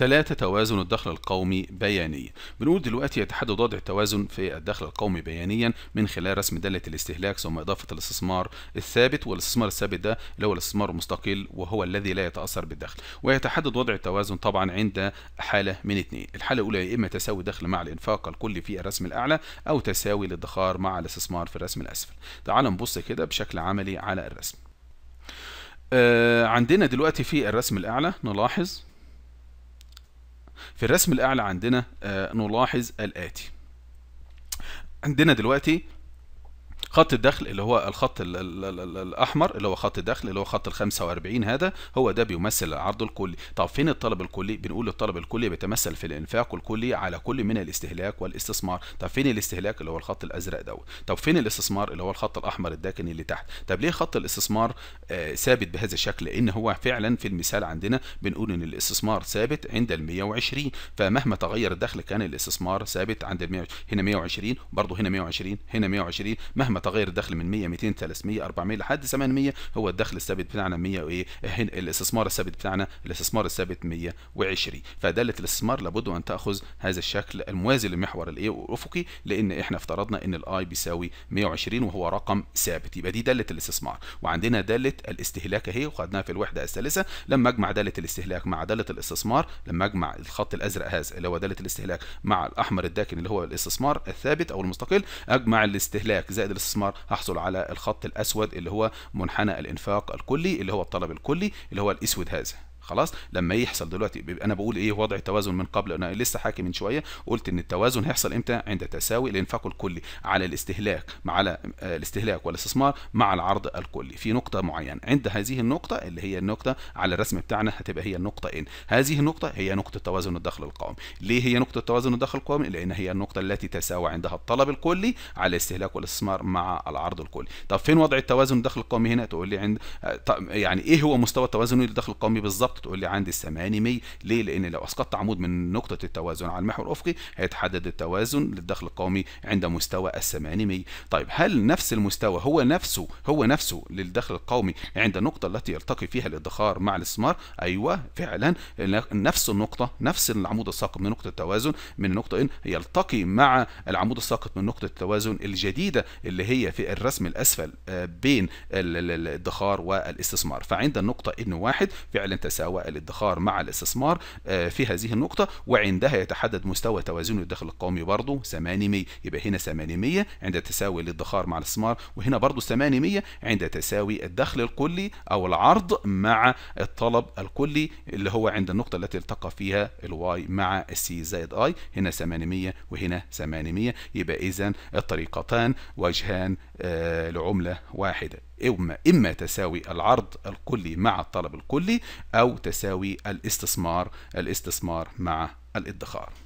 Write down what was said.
ثلاثة توازن الدخل القومي بيانيا بنقول دلوقتي يتحدد وضع التوازن في الدخل القومي بيانيا من خلال رسم دالة الاستهلاك ثم إضافة الاستثمار الثابت والاستثمار الثابت ده اللي هو الاستثمار المستقل وهو الذي لا يتأثر بالدخل ويتحدد وضع التوازن طبعا عند حالة من اثنين الحالة الأولى يا إما تساوي الدخل مع الإنفاق الكلي في الرسم الأعلى أو تساوي الادخار مع الاستثمار في الرسم الأسفل تعال نبص كده بشكل عملي على الرسم آه، عندنا دلوقتي في الرسم الأعلى نلاحظ في الرسم الأعلى عندنا آه، نلاحظ الآتي عندنا دلوقتي خط الدخل اللي هو الخط الـ الـ الـ الاحمر اللي هو خط الدخل اللي هو خط ال 45 هذا هو ده بيمثل العرض الكلي طب فين الطلب الكلي بنقول الطلب الكلي بيتمثل في الانفاق الكلي على كل من الاستهلاك والاستثمار طب فين الاستهلاك اللي هو الخط الازرق دوت طب فين الاستثمار اللي هو الخط الاحمر الداكن اللي تحت طب ليه خط الاستثمار آه ثابت بهذا الشكل لان هو فعلا في المثال عندنا بنقول ان الاستثمار ثابت عند ال 120 فمهما تغير الدخل كان الاستثمار ثابت عند ال 120 هنا 120 برضه هنا 120 هنا 120 مهما متغير الدخل من 100 200 300 400 لحد 800 هو الدخل الثابت بتاعنا 100 وايه الاستثمار الثابت بتاعنا الاستثمار الثابت 120 فداله الاستثمار لابد ان تاخذ هذا الشكل الموازي للمحور الايه الافقي لان احنا افترضنا ان الاي بيساوي 120 وهو رقم ثابت يبقى دي داله الاستثمار وعندنا داله الاستهلاك اهي وخدناها في الوحده الثالثه لما اجمع داله الاستهلاك مع داله الاستثمار لما اجمع الخط الازرق هذا اللي هو داله الاستهلاك مع الاحمر الداكن اللي هو الاستثمار الثابت او المستقل اجمع الاستهلاك زائد الاستثمار الاستثمار هحصل على الخط الاسود اللي هو منحنى الانفاق الكلي اللي هو الطلب الكلي اللي هو الاسود هذا خلاص لما يحصل دلوقتي انا بقول ايه وضع التوازن من قبل انا لسه حاكي من شويه قلت ان التوازن هيحصل امتى عند تساوي الانفاق الكلي على الاستهلاك مع على آه، الاستهلاك والاستثمار مع العرض الكلي في نقطه معينه عند هذه النقطه اللي هي النقطه على الرسم بتاعنا هتبقى هي النقطه ان هذه النقطه هي نقطه توازن الدخل القومي ليه هي نقطه توازن الدخل القومي لان هي النقطه التي تساوى عندها الطلب الكلي على الاستهلاك والاستثمار مع العرض الكلي طب فين وضع التوازن الدخل القومي هنا تقول لي عند آه، يعني ايه هو مستوى التوازن الدخل القومي بالظبط تقول لي عندي 800 ليه لان لو اسقطت عمود من نقطه التوازن على المحور الافقي هيتحدد التوازن للدخل القومي عند مستوى ال 800 طيب هل نفس المستوى هو نفسه هو نفسه للدخل القومي عند النقطه التي يلتقي فيها الادخار مع الاستثمار ايوه فعلا نفس النقطه نفس العمود الساقط من نقطه التوازن من نقطه ان يلتقي مع العمود الساقط من نقطه التوازن الجديده اللي هي في الرسم الاسفل آه، بين الادخار والاستثمار فعند النقطه ان واحد فعلا تساوي سواء الادخار مع الاستثمار آه، في هذه النقطة وعندها يتحدد مستوى توازن الدخل القومي برضه 800 يبقى هنا 800 عند تساوي الادخار مع الاستثمار وهنا برضه 800 عند تساوي الدخل الكلي أو العرض مع الطلب الكلي اللي هو عند النقطة التي التقى فيها الواي مع السي زائد اي هنا 800 وهنا 800 يبقى إذا الطريقتان وجهان آه، لعملة واحدة إما, إما تساوي العرض الكلي مع الطلب الكلي أو تساوي الاستثمار الاستثمار مع الادخار